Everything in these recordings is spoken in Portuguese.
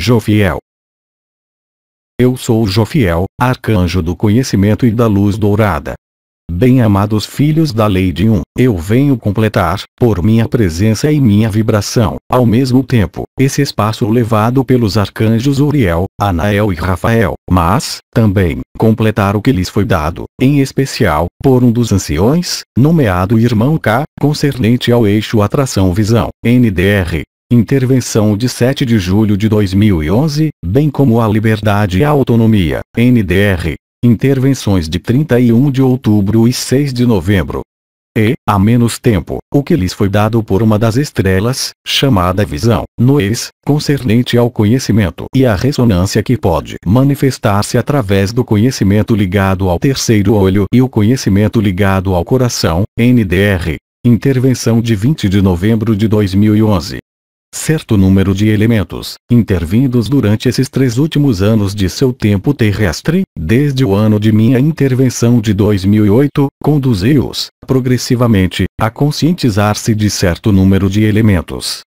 Jofiel. Eu sou Jofiel, arcanjo do conhecimento e da luz dourada. Bem-amados filhos da lei de um, eu venho completar, por minha presença e minha vibração, ao mesmo tempo, esse espaço levado pelos arcanjos Uriel, Anael e Rafael, mas, também, completar o que lhes foi dado, em especial, por um dos anciões, nomeado Irmão K, concernente ao eixo atração-visão, NDR, Intervenção de 7 de julho de 2011, bem como a liberdade e a autonomia, NDR. Intervenções de 31 de outubro e 6 de novembro. E, há menos tempo, o que lhes foi dado por uma das estrelas, chamada visão, no ex, concernente ao conhecimento e à ressonância que pode manifestar-se através do conhecimento ligado ao terceiro olho e o conhecimento ligado ao coração, NDR. Intervenção de 20 de novembro de 2011 certo número de elementos, intervindos durante esses três últimos anos de seu tempo terrestre, desde o ano de minha intervenção de 2008, conduziu-os, progressivamente, a conscientizar-se de certo número de elementos.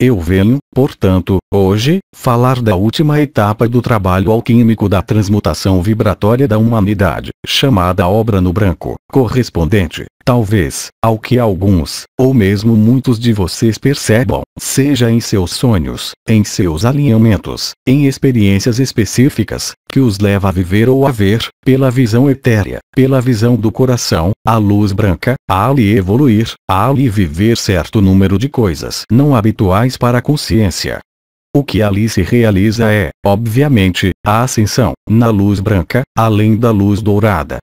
Eu venho, portanto, hoje, falar da última etapa do trabalho alquímico da transmutação vibratória da humanidade, chamada obra no branco, correspondente Talvez, ao que alguns, ou mesmo muitos de vocês percebam, seja em seus sonhos, em seus alinhamentos, em experiências específicas, que os leva a viver ou a ver, pela visão etérea, pela visão do coração, a luz branca, a ali evoluir, a ali viver certo número de coisas não habituais para a consciência. O que ali se realiza é, obviamente, a ascensão, na luz branca, além da luz dourada,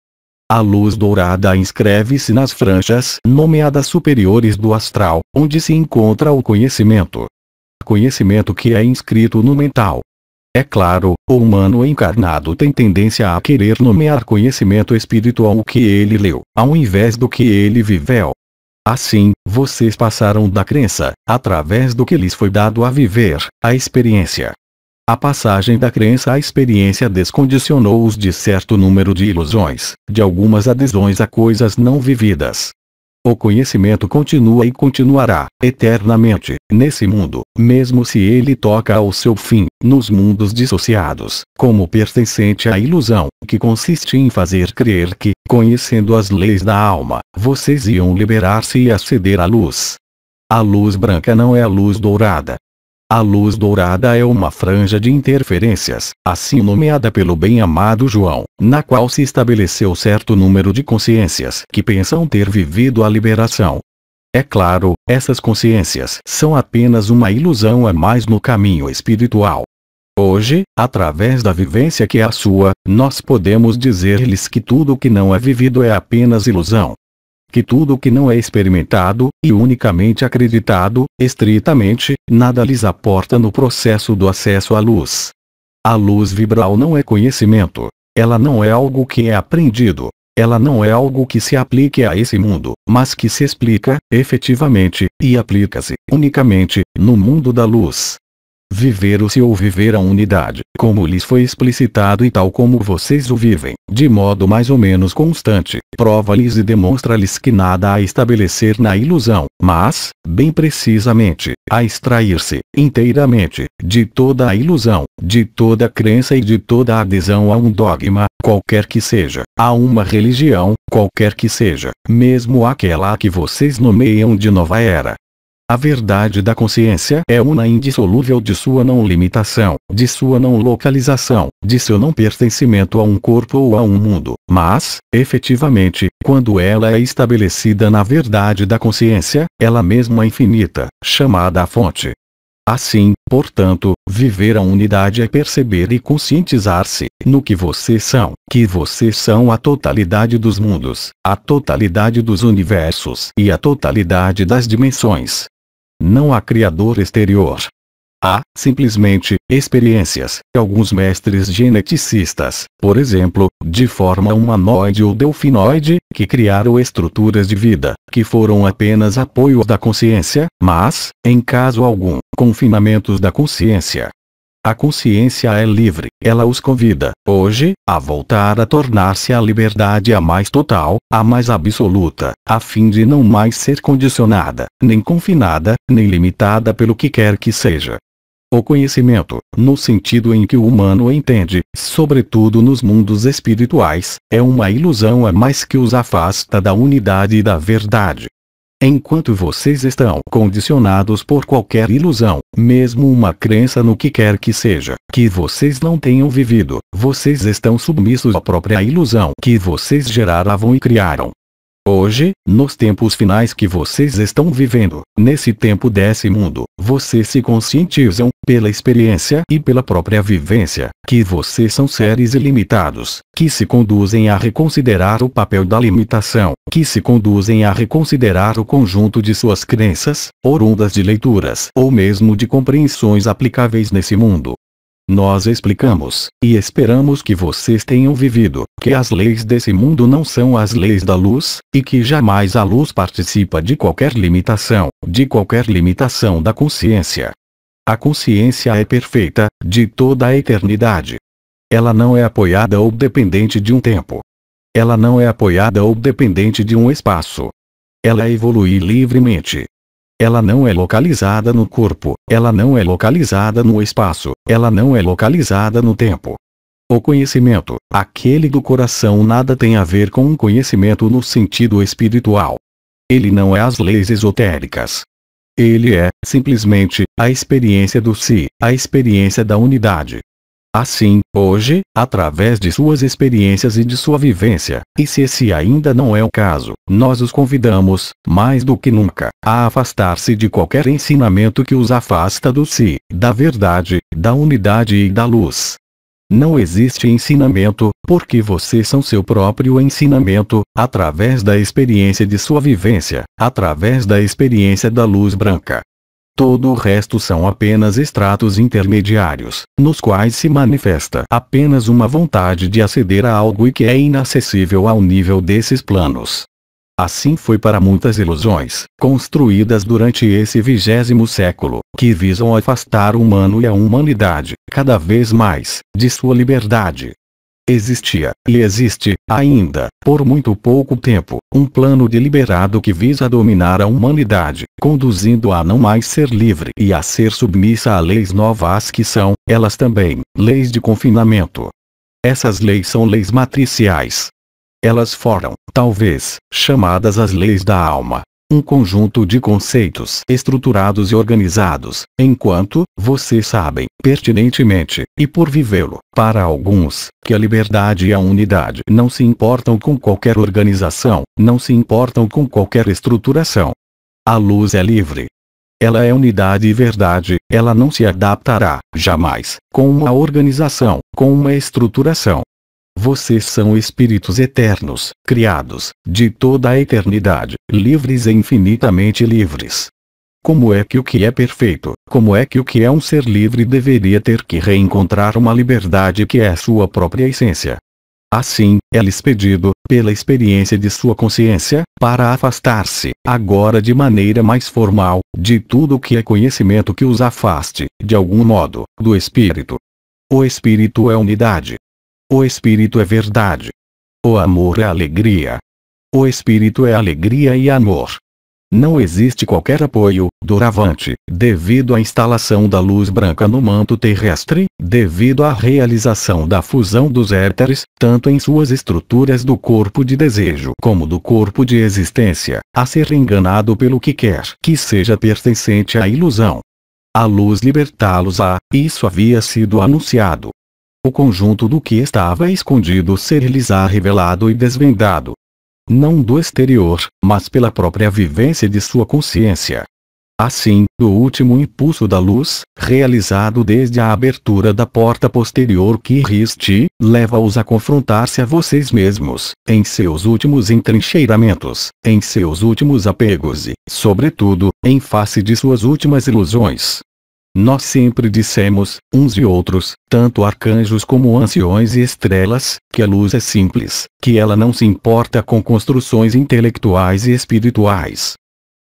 a luz dourada inscreve-se nas franjas nomeadas superiores do astral, onde se encontra o conhecimento. Conhecimento que é inscrito no mental. É claro, o humano encarnado tem tendência a querer nomear conhecimento espiritual o que ele leu, ao invés do que ele viveu. Assim, vocês passaram da crença, através do que lhes foi dado a viver, à experiência, a passagem da crença à experiência descondicionou-os de certo número de ilusões, de algumas adesões a coisas não vividas. O conhecimento continua e continuará, eternamente, nesse mundo, mesmo se ele toca ao seu fim, nos mundos dissociados, como pertencente à ilusão, que consiste em fazer crer que, conhecendo as leis da alma, vocês iam liberar-se e aceder à luz. A luz branca não é a luz dourada, a luz dourada é uma franja de interferências, assim nomeada pelo bem-amado João, na qual se estabeleceu certo número de consciências que pensam ter vivido a liberação. É claro, essas consciências são apenas uma ilusão a mais no caminho espiritual. Hoje, através da vivência que é a sua, nós podemos dizer-lhes que tudo o que não é vivido é apenas ilusão que tudo o que não é experimentado, e unicamente acreditado, estritamente, nada lhes aporta no processo do acesso à luz. A luz vibral não é conhecimento. Ela não é algo que é aprendido. Ela não é algo que se aplique a esse mundo, mas que se explica, efetivamente, e aplica-se, unicamente, no mundo da luz. Viver o seu viver a unidade, como lhes foi explicitado e tal como vocês o vivem, de modo mais ou menos constante, prova-lhes e demonstra-lhes que nada há a estabelecer na ilusão, mas, bem precisamente, a extrair-se, inteiramente, de toda a ilusão, de toda a crença e de toda a adesão a um dogma, qualquer que seja, a uma religião, qualquer que seja, mesmo aquela a que vocês nomeiam de nova era, a verdade da consciência é uma indissolúvel de sua não limitação, de sua não localização, de seu não pertencimento a um corpo ou a um mundo. Mas, efetivamente, quando ela é estabelecida na verdade da consciência, ela mesma é infinita, chamada a fonte. Assim, portanto, viver a unidade é perceber e conscientizar-se, no que vocês são, que vocês são a totalidade dos mundos, a totalidade dos universos e a totalidade das dimensões, não há criador exterior. Há, simplesmente, experiências. Alguns mestres geneticistas, por exemplo, de forma humanoide ou delfinoide, que criaram estruturas de vida, que foram apenas apoio da consciência, mas, em caso algum, confinamentos da consciência. A consciência é livre, ela os convida, hoje, a voltar a tornar-se a liberdade a mais total, a mais absoluta, a fim de não mais ser condicionada, nem confinada, nem limitada pelo que quer que seja. O conhecimento, no sentido em que o humano entende, sobretudo nos mundos espirituais, é uma ilusão a mais que os afasta da unidade e da verdade. Enquanto vocês estão condicionados por qualquer ilusão, mesmo uma crença no que quer que seja, que vocês não tenham vivido, vocês estão submissos à própria ilusão que vocês geraram e criaram. Hoje, nos tempos finais que vocês estão vivendo, nesse tempo desse mundo, vocês se conscientizam, pela experiência e pela própria vivência, que vocês são seres ilimitados, que se conduzem a reconsiderar o papel da limitação, que se conduzem a reconsiderar o conjunto de suas crenças, orundas de leituras ou mesmo de compreensões aplicáveis nesse mundo. Nós explicamos, e esperamos que vocês tenham vivido, que as leis desse mundo não são as leis da luz, e que jamais a luz participa de qualquer limitação, de qualquer limitação da consciência, a consciência é perfeita, de toda a eternidade. Ela não é apoiada ou dependente de um tempo. Ela não é apoiada ou dependente de um espaço. Ela evolui livremente. Ela não é localizada no corpo, ela não é localizada no espaço, ela não é localizada no tempo. O conhecimento, aquele do coração, nada tem a ver com um conhecimento no sentido espiritual. Ele não é as leis esotéricas, ele é, simplesmente, a experiência do si, a experiência da unidade. Assim, hoje, através de suas experiências e de sua vivência, e se esse ainda não é o caso, nós os convidamos, mais do que nunca, a afastar-se de qualquer ensinamento que os afasta do si, da verdade, da unidade e da luz, não existe ensinamento, porque vocês são seu próprio ensinamento, através da experiência de sua vivência, através da experiência da luz branca. Todo o resto são apenas estratos intermediários, nos quais se manifesta apenas uma vontade de aceder a algo e que é inacessível ao nível desses planos. Assim foi para muitas ilusões, construídas durante esse vigésimo século, que visam afastar o humano e a humanidade, cada vez mais, de sua liberdade. Existia, e existe, ainda, por muito pouco tempo, um plano deliberado que visa dominar a humanidade, conduzindo-a a não mais ser livre e a ser submissa a leis novas que são, elas também, leis de confinamento. Essas leis são leis matriciais, elas foram, talvez, chamadas as leis da alma. Um conjunto de conceitos estruturados e organizados, enquanto, vocês sabem, pertinentemente, e por vivê-lo, para alguns, que a liberdade e a unidade não se importam com qualquer organização, não se importam com qualquer estruturação. A luz é livre, ela é unidade e verdade, ela não se adaptará, jamais, com uma organização, com uma estruturação, vocês são espíritos eternos, criados, de toda a eternidade, livres e infinitamente livres. Como é que o que é perfeito, como é que o que é um ser livre deveria ter que reencontrar uma liberdade que é sua própria essência? Assim, é-lhes pedido, pela experiência de sua consciência, para afastar-se, agora de maneira mais formal, de tudo o que é conhecimento que os afaste, de algum modo, do espírito. O espírito é unidade, o espírito é verdade. O amor é alegria. O espírito é alegria e amor. Não existe qualquer apoio, doravante, devido à instalação da luz branca no manto terrestre, devido à realização da fusão dos éteres, tanto em suas estruturas do corpo de desejo como do corpo de existência, a ser enganado pelo que quer que seja pertencente à ilusão. A luz libertá-los-á, isso havia sido anunciado. O conjunto do que estava escondido ser lhes revelado e desvendado. Não do exterior, mas pela própria vivência de sua consciência. Assim, do último impulso da luz, realizado desde a abertura da porta posterior que riste, leva-os a confrontar-se a vocês mesmos, em seus últimos entrincheiramentos, em seus últimos apegos e, sobretudo, em face de suas últimas ilusões. Nós sempre dissemos, uns e outros, tanto arcanjos como anciões e estrelas, que a luz é simples, que ela não se importa com construções intelectuais e espirituais.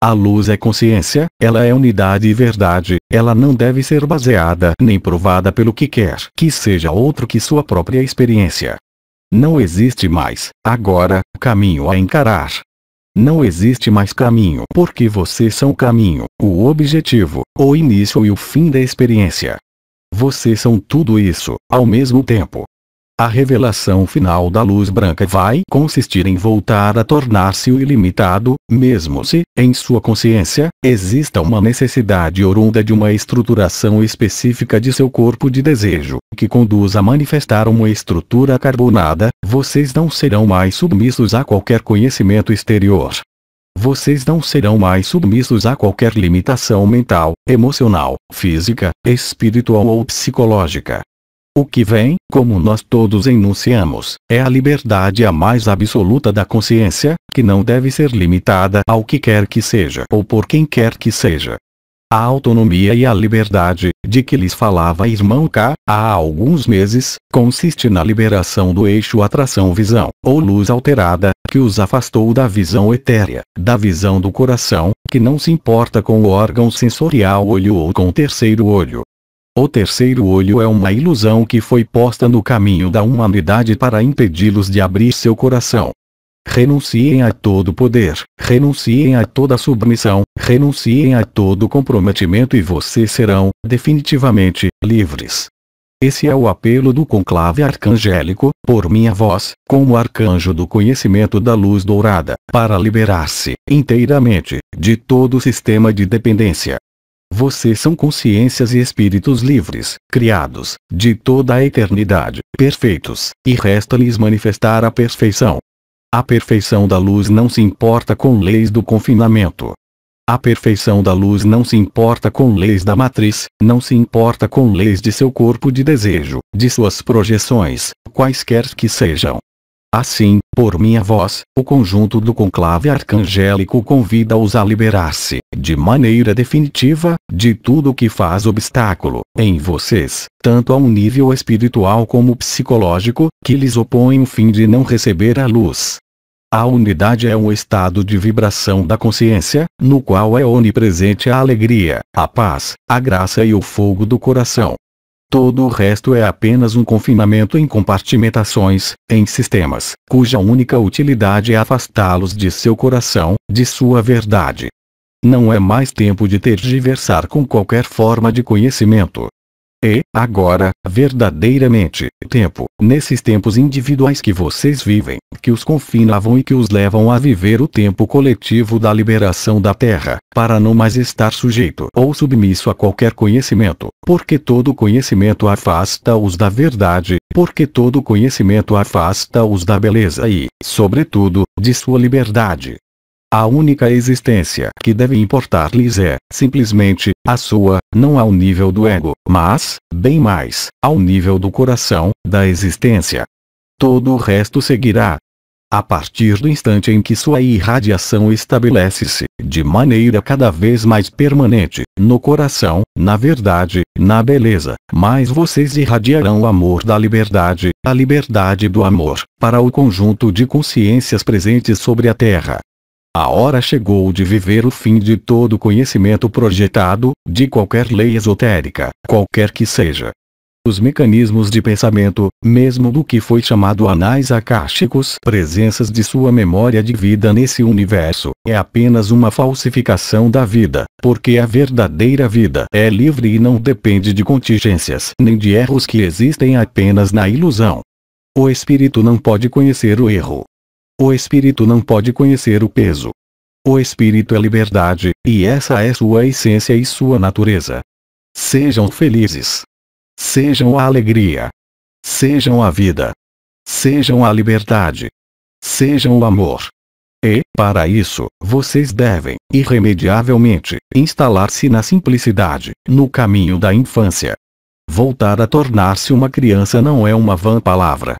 A luz é consciência, ela é unidade e verdade, ela não deve ser baseada nem provada pelo que quer que seja outro que sua própria experiência. Não existe mais, agora, caminho a encarar, não existe mais caminho porque vocês são o caminho, o objetivo, o início e o fim da experiência. Vocês são tudo isso, ao mesmo tempo. A revelação final da luz branca vai consistir em voltar a tornar-se o ilimitado, mesmo se, em sua consciência, exista uma necessidade oriunda de uma estruturação específica de seu corpo de desejo, que conduz a manifestar uma estrutura carbonada, vocês não serão mais submissos a qualquer conhecimento exterior. Vocês não serão mais submissos a qualquer limitação mental, emocional, física, espiritual ou psicológica. O que vem, como nós todos enunciamos, é a liberdade a mais absoluta da consciência, que não deve ser limitada ao que quer que seja ou por quem quer que seja. A autonomia e a liberdade, de que lhes falava irmão K, há alguns meses, consiste na liberação do eixo atração-visão, ou luz alterada, que os afastou da visão etérea, da visão do coração, que não se importa com o órgão sensorial olho ou com o terceiro olho, o terceiro olho é uma ilusão que foi posta no caminho da humanidade para impedi-los de abrir seu coração. Renunciem a todo poder, renunciem a toda submissão, renunciem a todo comprometimento e vocês serão, definitivamente, livres. Esse é o apelo do conclave arcangélico, por minha voz, como arcanjo do conhecimento da luz dourada, para liberar-se, inteiramente, de todo sistema de dependência, vocês são consciências e espíritos livres, criados, de toda a eternidade, perfeitos, e resta-lhes manifestar a perfeição. A perfeição da luz não se importa com leis do confinamento. A perfeição da luz não se importa com leis da matriz, não se importa com leis de seu corpo de desejo, de suas projeções, quaisquer que sejam, Assim, por minha voz, o conjunto do conclave arcangélico convida-os a liberar-se, de maneira definitiva, de tudo o que faz obstáculo, em vocês, tanto a um nível espiritual como psicológico, que lhes opõe o fim de não receber a luz. A unidade é um estado de vibração da consciência, no qual é onipresente a alegria, a paz, a graça e o fogo do coração, Todo o resto é apenas um confinamento em compartimentações, em sistemas, cuja única utilidade é afastá-los de seu coração, de sua verdade. Não é mais tempo de tergiversar com qualquer forma de conhecimento. E, agora, verdadeiramente, tempo, nesses tempos individuais que vocês vivem, que os confinavam e que os levam a viver o tempo coletivo da liberação da Terra, para não mais estar sujeito ou submisso a qualquer conhecimento, porque todo conhecimento afasta-os da verdade, porque todo conhecimento afasta-os da beleza e, sobretudo, de sua liberdade. A única existência que deve importar-lhes é, simplesmente, a sua, não ao nível do ego, mas, bem mais, ao nível do coração, da existência. Todo o resto seguirá. A partir do instante em que sua irradiação estabelece-se, de maneira cada vez mais permanente, no coração, na verdade, na beleza, mais vocês irradiarão o amor da liberdade, a liberdade do amor, para o conjunto de consciências presentes sobre a Terra. A hora chegou de viver o fim de todo conhecimento projetado, de qualquer lei esotérica, qualquer que seja. Os mecanismos de pensamento, mesmo do que foi chamado anais akáshicos, presenças de sua memória de vida nesse universo, é apenas uma falsificação da vida, porque a verdadeira vida é livre e não depende de contingências nem de erros que existem apenas na ilusão. O espírito não pode conhecer o erro, o espírito não pode conhecer o peso. O espírito é liberdade, e essa é sua essência e sua natureza. Sejam felizes. Sejam a alegria. Sejam a vida. Sejam a liberdade. Sejam o amor. E, para isso, vocês devem, irremediavelmente, instalar-se na simplicidade, no caminho da infância. Voltar a tornar-se uma criança não é uma vã palavra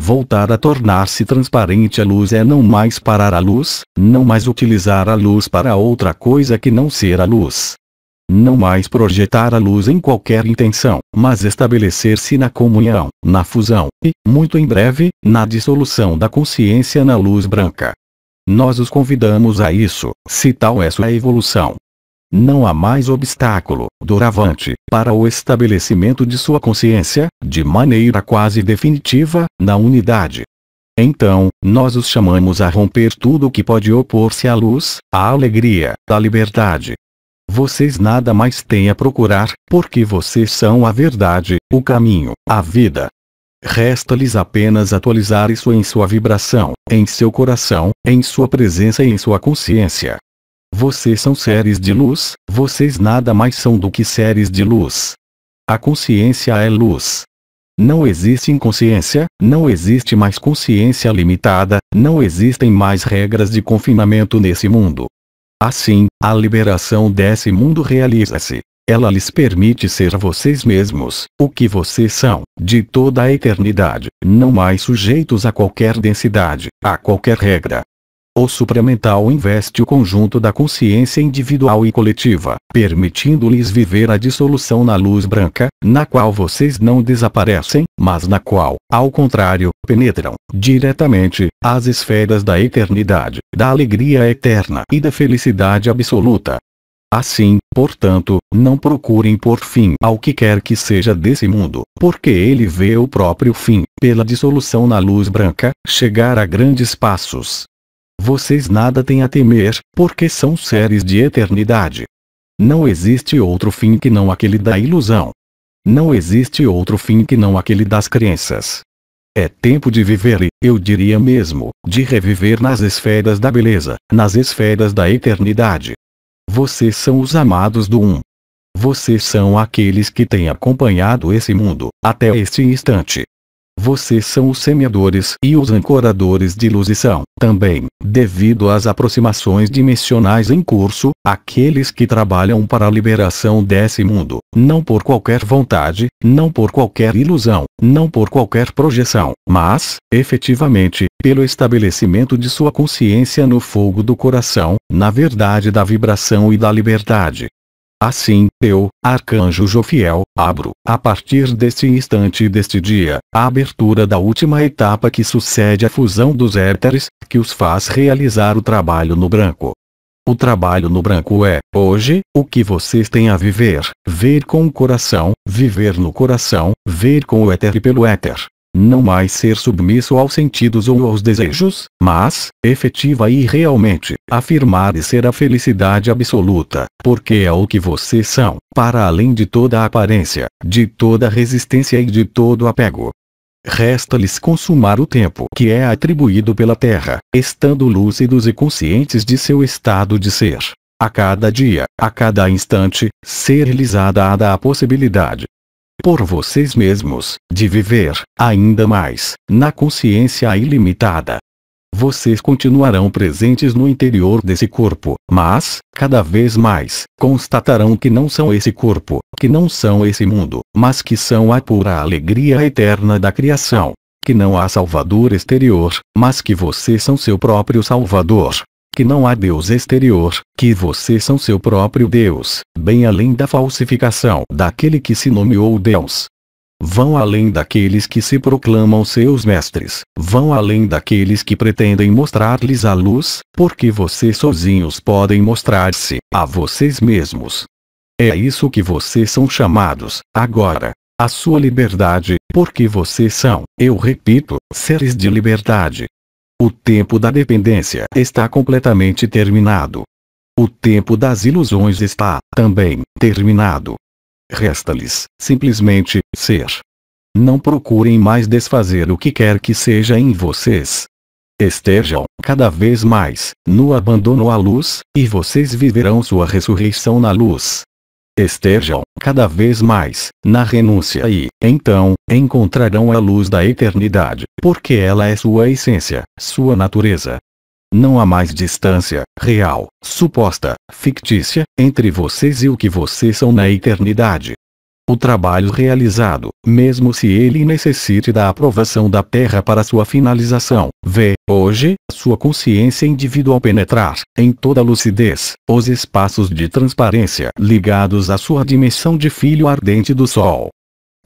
voltar a tornar-se transparente a luz é não mais parar a luz, não mais utilizar a luz para outra coisa que não ser a luz. Não mais projetar a luz em qualquer intenção, mas estabelecer-se na comunhão, na fusão, e, muito em breve, na dissolução da consciência na luz branca. Nós os convidamos a isso, se tal é sua evolução. Não há mais obstáculo, doravante, para o estabelecimento de sua consciência, de maneira quase definitiva, na unidade. Então, nós os chamamos a romper tudo o que pode opor-se à luz, à alegria, à liberdade. Vocês nada mais têm a procurar, porque vocês são a verdade, o caminho, a vida. Resta-lhes apenas atualizar isso em sua vibração, em seu coração, em sua presença e em sua consciência, vocês são seres de luz, vocês nada mais são do que seres de luz. A consciência é luz. Não existe inconsciência, não existe mais consciência limitada, não existem mais regras de confinamento nesse mundo. Assim, a liberação desse mundo realiza-se. Ela lhes permite ser vocês mesmos, o que vocês são, de toda a eternidade, não mais sujeitos a qualquer densidade, a qualquer regra, o supramental investe o conjunto da consciência individual e coletiva, permitindo-lhes viver a dissolução na luz branca, na qual vocês não desaparecem, mas na qual, ao contrário, penetram, diretamente, as esferas da eternidade, da alegria eterna e da felicidade absoluta. Assim, portanto, não procurem por fim ao que quer que seja desse mundo, porque ele vê o próprio fim, pela dissolução na luz branca, chegar a grandes passos. Vocês nada têm a temer, porque são seres de eternidade. Não existe outro fim que não aquele da ilusão. Não existe outro fim que não aquele das crenças. É tempo de viver e, eu diria mesmo, de reviver nas esferas da beleza, nas esferas da eternidade. Vocês são os amados do Um. Vocês são aqueles que têm acompanhado esse mundo, até este instante. Vocês são os semeadores e os ancoradores de luz e são, também, devido às aproximações dimensionais em curso, aqueles que trabalham para a liberação desse mundo, não por qualquer vontade, não por qualquer ilusão, não por qualquer projeção, mas, efetivamente, pelo estabelecimento de sua consciência no fogo do coração, na verdade da vibração e da liberdade. Assim, eu, Arcanjo Jofiel, abro, a partir deste instante e deste dia, a abertura da última etapa que sucede à fusão dos éteres, que os faz realizar o trabalho no branco. O trabalho no branco é, hoje, o que vocês têm a viver, ver com o coração, viver no coração, ver com o éter e pelo éter, não mais ser submisso aos sentidos ou aos desejos, mas, efetiva e realmente, afirmar e ser a felicidade absoluta, porque é o que vocês são, para além de toda aparência, de toda resistência e de todo apego. Resta-lhes consumar o tempo que é atribuído pela terra, estando lúcidos e conscientes de seu estado de ser. A cada dia, a cada instante, ser-lhes dada a possibilidade, por vocês mesmos, de viver, ainda mais, na consciência ilimitada. Vocês continuarão presentes no interior desse corpo, mas, cada vez mais, constatarão que não são esse corpo, que não são esse mundo, mas que são a pura alegria eterna da criação. Que não há salvador exterior, mas que vocês são seu próprio salvador que não há Deus exterior, que vocês são seu próprio Deus, bem além da falsificação daquele que se nomeou Deus. Vão além daqueles que se proclamam seus mestres, vão além daqueles que pretendem mostrar-lhes a luz, porque vocês sozinhos podem mostrar-se, a vocês mesmos. É isso que vocês são chamados, agora, a sua liberdade, porque vocês são, eu repito, seres de liberdade, o tempo da dependência está completamente terminado. O tempo das ilusões está também terminado. Resta-lhes simplesmente ser. Não procurem mais desfazer o que quer que seja em vocês. Estejam, cada vez mais, no abandono à luz, e vocês viverão sua ressurreição na luz estejam, cada vez mais, na renúncia e, então, encontrarão a luz da eternidade, porque ela é sua essência, sua natureza. Não há mais distância, real, suposta, fictícia, entre vocês e o que vocês são na eternidade o trabalho realizado, mesmo se ele necessite da aprovação da Terra para sua finalização. vê Hoje, sua consciência individual penetrar, em toda lucidez, os espaços de transparência ligados à sua dimensão de filho ardente do Sol.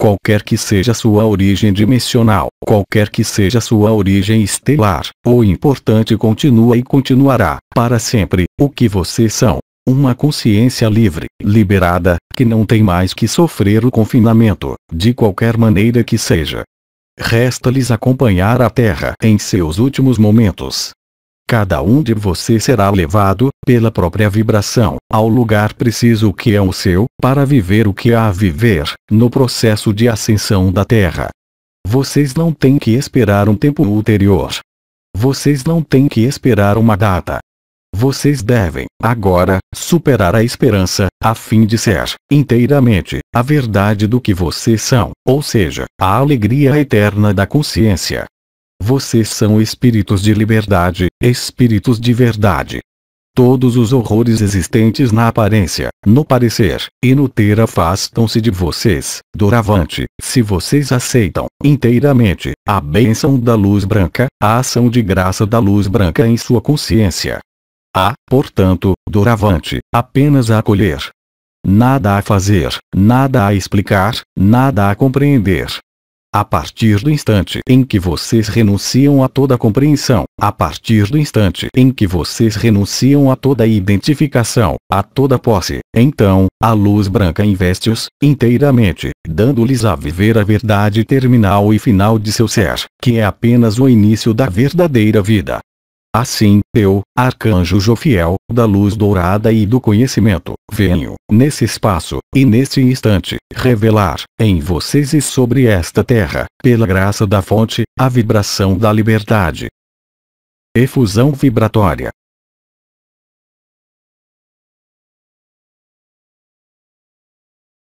Qualquer que seja sua origem dimensional, qualquer que seja sua origem estelar, o importante continua e continuará, para sempre, o que vocês são. Uma consciência livre, liberada, que não tem mais que sofrer o confinamento, de qualquer maneira que seja. Resta-lhes acompanhar a Terra em seus últimos momentos. Cada um de vocês será levado, pela própria vibração, ao lugar preciso que é o seu, para viver o que há a viver, no processo de ascensão da Terra. Vocês não têm que esperar um tempo ulterior. Vocês não têm que esperar uma data, vocês devem, agora, superar a esperança, a fim de ser, inteiramente, a verdade do que vocês são, ou seja, a alegria eterna da consciência. Vocês são espíritos de liberdade, espíritos de verdade. Todos os horrores existentes na aparência, no parecer, e no ter afastam-se de vocês, doravante, se vocês aceitam, inteiramente, a bênção da luz branca, a ação de graça da luz branca em sua consciência, Há, portanto, doravante, apenas a acolher. Nada a fazer, nada a explicar, nada a compreender. A partir do instante em que vocês renunciam a toda compreensão, a partir do instante em que vocês renunciam a toda identificação, a toda posse, então, a luz branca investe-os, inteiramente, dando-lhes a viver a verdade terminal e final de seu ser, que é apenas o início da verdadeira vida. Assim, eu, arcanjo Jofiel, da luz dourada e do conhecimento, venho, nesse espaço, e neste instante, revelar, em vocês e sobre esta terra, pela graça da fonte, a vibração da liberdade. Efusão vibratória.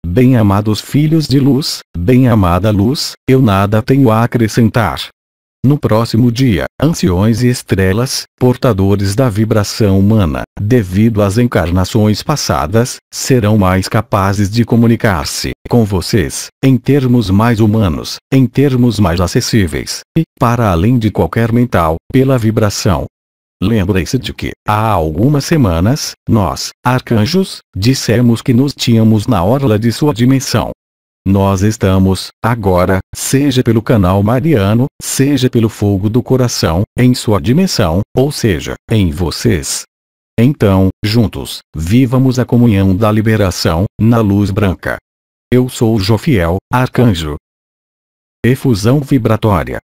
Bem-amados filhos de luz, bem-amada luz, eu nada tenho a acrescentar, no próximo dia, anciões e estrelas, portadores da vibração humana, devido às encarnações passadas, serão mais capazes de comunicar-se com vocês, em termos mais humanos, em termos mais acessíveis, e, para além de qualquer mental, pela vibração. Lembre-se de que, há algumas semanas, nós, arcanjos, dissemos que nos tínhamos na orla de sua dimensão. Nós estamos, agora, seja pelo canal mariano, seja pelo fogo do coração, em sua dimensão, ou seja, em vocês. Então, juntos, vivamos a comunhão da liberação, na luz branca. Eu sou Jofiel, arcanjo. Efusão vibratória.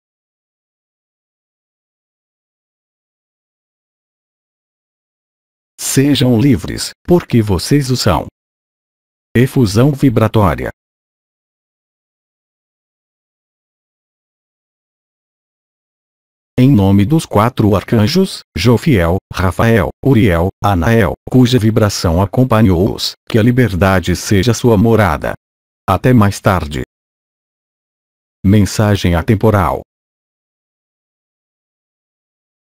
Sejam livres, porque vocês o são. Efusão vibratória. em nome dos quatro arcanjos, Jofiel, Rafael, Uriel, Anael, cuja vibração acompanhou-os, que a liberdade seja sua morada. Até mais tarde. Mensagem atemporal